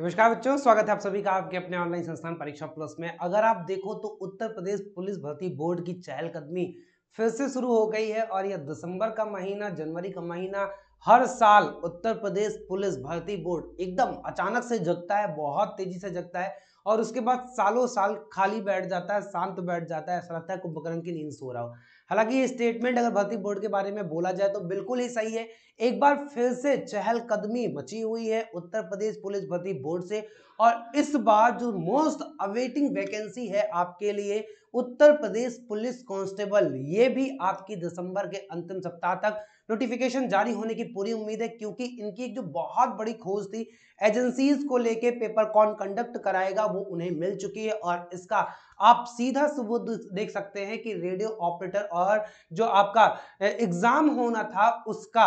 नमस्कार बच्चों स्वागत है आप सभी का आपके अपने ऑनलाइन संस्थान परीक्षा प्लस में अगर आप देखो तो उत्तर प्रदेश पुलिस भर्ती बोर्ड की चहलकदमी फिर से शुरू हो गई है और यह दिसंबर का महीना जनवरी का महीना हर साल उत्तर प्रदेश पुलिस भर्ती बोर्ड एकदम अचानक से जगता है बहुत तेजी से जगता है और उसके बाद सालों साल खाली बैठ जाता है शांत बैठ जाता है ऐसा लगता है कुंभकर्ण की नींद सो रहा हो हालांकि ये स्टेटमेंट अगर भर्ती बोर्ड के बारे में बोला जाए तो बिल्कुल ही सही है एक बार फिर से चहलकदमी मची हुई है उत्तर प्रदेश पुलिस भर्ती बोर्ड से और इस बार जो मोस्ट अवेटिंग वैकेंसी है आपके लिए उत्तर प्रदेश पुलिस कांस्टेबल ये भी आपकी दिसंबर के अंतिम सप्ताह तक नोटिफिकेशन जारी होने की पूरी उम्मीद है क्योंकि इनकी एक जो बहुत बड़ी खोज थी एजेंसीज को लेके पेपर कौन कंडक्ट कराएगा वो उन्हें मिल चुकी है और इसका आप सीधा सबूत देख सकते हैं कि रेडियो ऑपरेटर और जो आपका एग्जाम होना था उसका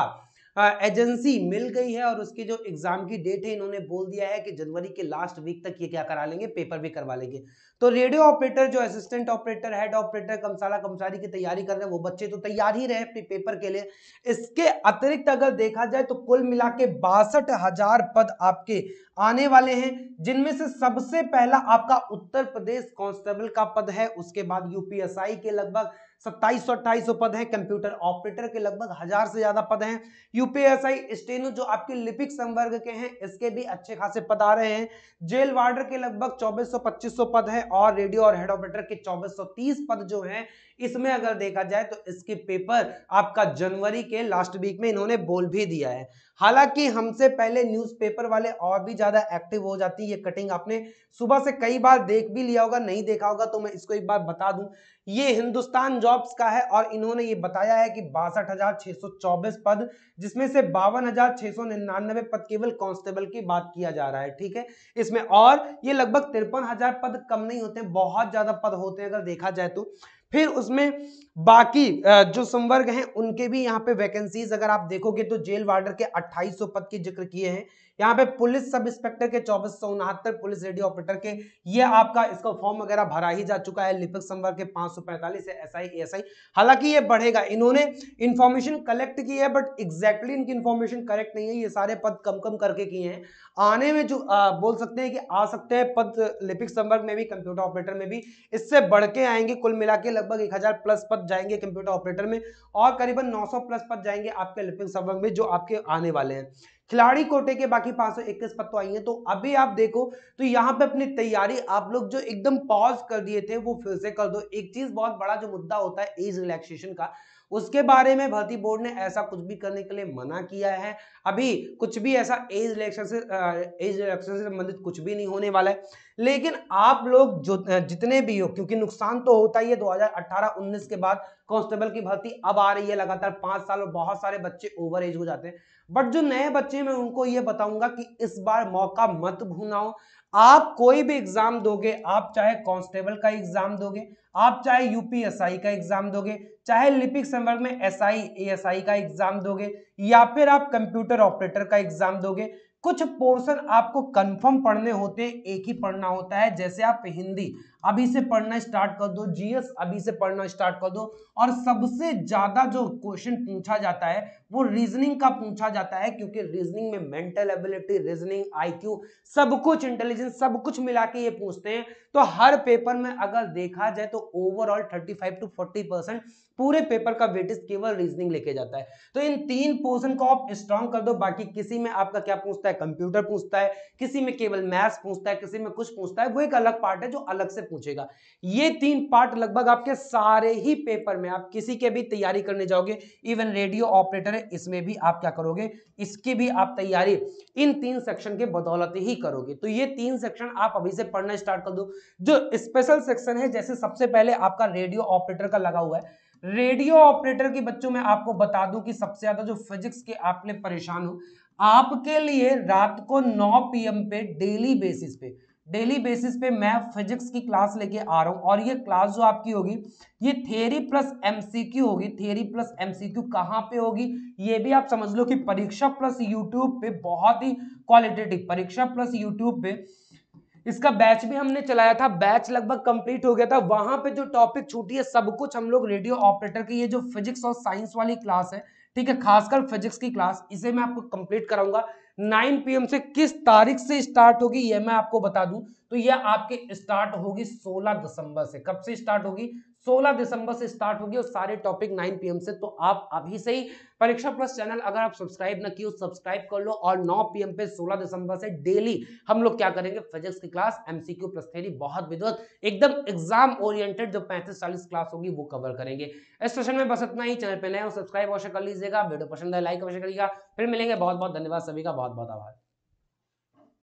एजेंसी हाँ, मिल गई है और उसके जो एग्जाम की डेट है इन्होंने बोल दिया है कि जनवरी के लास्ट वीक तक ये क्या करा लेंगे पेपर भी करवा लेंगे तो रेडियो ऑपरेटर जो असिस्टेंट ऑपरेटर हेड ऑपरेटर कमसाला कमसारी की तैयारी कर रहे हैं वो बच्चे तो तैयार ही रहे अपने पेपर के लिए इसके अतिरिक्त अगर देखा जाए तो कुल मिला के बासठ हजार पद आपके आने वाले हैं जिनमें से सबसे पहला आपका उत्तर प्रदेश कांस्टेबल का पद है उसके बाद यूपीएसआई के लगभग सत्ताईस सौ पद हैं कंप्यूटर ऑपरेटर के लगभग हजार से ज्यादा पद हैं यूपीएसआई स्टेनो जो आपके लिपिक संवर्ग के हैं इसके भी अच्छे खासे पद आ रहे हैं जेल वार्डर के लगभग 2400-2500 पद हैं और रेडियो और हेड ऑपरेटर के 2430 पद जो हैं इसमें अगर देखा जाए तो इसके पेपर आपका जनवरी के लास्ट वीक में इन्होंने बोल भी दिया है हालांकि हमसे पहले न्यूज़पेपर वाले और भी ज़्यादा एक्टिव हो जाती है ये कटिंग आपने सुबह से कई बार देख भी लिया होगा नहीं देखा होगा तो मैं इसको एक बार बता दूं ये हिंदुस्तान जॉब्स का है और इन्होंने ये बताया है कि बासठ पद जिसमें से बावन पद केवल कांस्टेबल की बात किया जा रहा है ठीक है इसमें और ये लगभग तिरपन हजार पद कम नहीं होते हैं बहुत ज्यादा पद होते हैं अगर देखा जाए तो फिर उसमें बाकी जो संवर्ग हैं उनके भी यहाँ पे वैकेंसीज अगर आप देखोगे तो जेल वार्डर के 2800 पद की जिक्र किए हैं यहाँ पे पुलिस सब इंस्पेक्टर के चौबीस सौ उनहत्तर पुलिस रेडियो ऑपरेटर के ये आपका इसका फॉर्म वगैरह भरा ही जा चुका है लिपिक संवर्ग के 545 आई एस आई हालांकि ये बढ़ेगा इन्होंने इन्फॉर्मेशन कलेक्ट की है बट एग्जैक्टली इनकी इन्फॉर्मेशन करेक्ट नहीं है ये सारे पद कम कम करके किए हैं आने में जो आ, बोल सकते हैं कि आ सकते हैं पद लिपिक संवर्ग में भी कंप्यूटर ऑपरेटर में भी इससे बढ़ के आएंगे कुल मिला के लगभग एक हजार प्लस पद जाएंगे कंप्यूटर ऑपरेटर में और करीबन 900 प्लस पद जाएंगे आपके ओलंपिक संवर्ग में जो आपके आने वाले हैं खिलाड़ी कोटे के बाकी 531 पद तो आई हैं तो अभी आप देखो तो यहाँ पे अपनी तैयारी आप लोग जो एकदम पॉज कर दिए थे वो फिर से कर दो एक चीज बहुत बड़ा जो मुद्दा होता है एज रिलैक्सेशन का उसके बारे में भर्ती बोर्ड ने ऐसा कुछ भी करने के लिए मना किया है अभी कुछ भी ऐसा एज इलेक्शन से एज इलेक्शन से संबंधित कुछ भी नहीं होने वाला है लेकिन आप लोग जो जितने भी हो क्योंकि नुकसान तो होता ही है 2018-19 के बाद कांस्टेबल की भर्ती अब आ रही है लगातार पांच साल और बहुत सारे बच्चे ओवर एज हो जाते हैं बट जो नए बच्चे मैं उनको ये बताऊंगा कि इस बार मौका मत भूनाओ आप कोई भी एग्जाम दोगे आप चाहे कांस्टेबल का एग्जाम दोगे आप चाहे यूपीएसआई का एग्जाम दोगे चाहे लिपिक संवर्ग में एसआई एएसआई का एग्जाम दोगे या फिर आप कंप्यूटर ऑपरेटर का एग्जाम दोगे कुछ पोर्शन आपको कंफर्म पढ़ने होते एक ही पढ़ना होता है जैसे आप हिंदी अभी से पढ़ना स्टार्ट कर दो जीएस अभी से पढ़ना स्टार्ट कर दो और सबसे ज्यादा जो क्वेश्चन पूछा जाता है वो रीजनिंग का पूछा जाता है क्योंकि रीजनिंग में मेंटल एबिलिटी रीजनिंग आईक्यू सब कुछ इंटेलिजेंस सब कुछ मिला के ये पूछते हैं तो हर पेपर में अगर देखा जाए तो ओवरऑल 35 टू 40 परसेंट पूरे पेपर का वेटेज केवल रीजनिंग लेके जाता है तो इन तीन पोर्सन को आप स्ट्रांग कर दो बाकी किसी में आपका क्या पूछता है कंप्यूटर पूछता है किसी में केवल मैथ्स पूछता है किसी में कुछ पूछता है वो एक अलग पार्ट है जो अलग से पूछेगा ये तीन पार्ट लगभग आपके सारे ही पेपर में आप किसी के भी तैयारी करने जाओगे इवन रेडियो ऑपरेटर है इसमें भी आप क्या करोगे इसकी भी आप तैयारी इन तीन सेक्शन के बदौलत ही करोगे तो ये तीन सेक्शन आप अभी से पढ़ना स्टार्ट कर दो जो स्पेशल सेक्शन है जैसे सबसे पहले आपका रेडियो ऑपरेटर का लगा हुआ है रेडियो ऑपरेटर की बच्चों में आपको बता दूं कि सबसे ज्यादा जो फिजिक्स के आपने परेशान हो आपके लिए रात को 9 पीएम पे डेली बेसिस पे डेली बेसिस पे मैं फिजिक्स की क्लास लेके आ रहा हूँ और ये क्लास जो आपकी होगी ये थेरी प्लस एमसीक्यू होगी थेरी प्लस एमसीक्यू कहाँ पे होगी ये भी आप समझ लो कि परीक्षा प्लस यूट्यूब पे बहुत ही क्वालिटेटिव परीक्षा प्लस यूट्यूब पे इसका बैच भी हमने चलाया था बैच लगभग कंप्लीट हो गया था वहां पे जो टॉपिक छूटी है सब कुछ हम लोग रेडियो ऑपरेटर की ये जो फिजिक्स और साइंस वाली क्लास है ठीक है खासकर फिजिक्स की क्लास इसे मैं आपको कंप्लीट कराऊंगा 9 पीएम से किस तारीख से स्टार्ट होगी ये मैं आपको बता दूं तो ये आपके स्टार्ट होगी 16 दिसंबर से कब से स्टार्ट होगी 16 दिसंबर से स्टार्ट होगी और सारे टॉपिक 9 पीएम से तो आप अभी से ही परीक्षा प्लस चैनल अगर आप सब्सक्राइब ना किए सब्सक्राइब कर लो और 9 पीएम पे 16 दिसंबर से डेली हम लोग क्या करेंगे फिजिक्स की क्लास एमसीक्यू प्लस थे बहुत विद्वत एकदम एग्जाम ओरिएंटेड जो पैंतीस चालीस क्लास होगी वो कवर करेंगे इस सेशन में बस इतना ही चैनल पर नए सब्सक्राइब अवश्य कर लीजिएगा वीडियो पसंद है लाइक अवश्य करिएगा फिर मिलेंगे बहुत बहुत धन्यवाद सभी का बहुत बहुत आभार